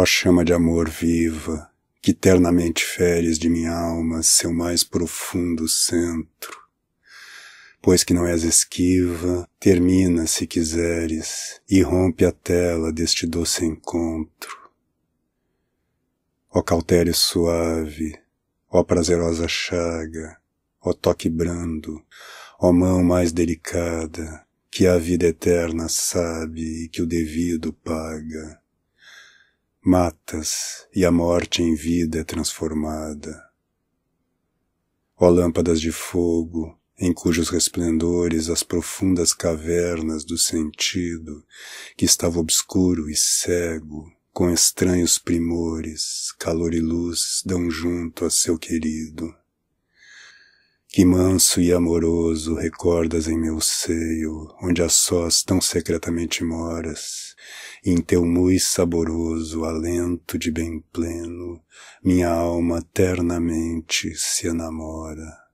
Ó chama de amor viva, que ternamente feres de minha alma seu mais profundo centro. Pois que não és esquiva, termina se quiseres, e rompe a tela deste doce encontro. Ó cautério suave, ó prazerosa chaga, ó toque brando, ó mão mais delicada, que a vida eterna sabe e que o devido paga matas e a morte em vida é transformada. Ó lâmpadas de fogo, em cujos resplendores as profundas cavernas do sentido, que estava obscuro e cego, com estranhos primores, calor e luz dão junto a seu querido que manso e amoroso recordas em meu seio, onde a sós tão secretamente moras, e em teu mui saboroso alento de bem pleno, minha alma ternamente se enamora.